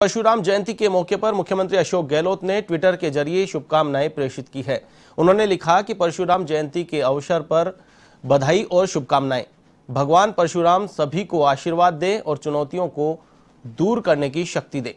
परशुराम जयंती के मौके पर मुख्यमंत्री अशोक गहलोत ने ट्विटर के जरिए शुभकामनाएं प्रेषित की है उन्होंने लिखा कि परशुराम जयंती के अवसर पर बधाई और शुभकामनाएं भगवान परशुराम सभी को आशीर्वाद दे और चुनौतियों को दूर करने की शक्ति दे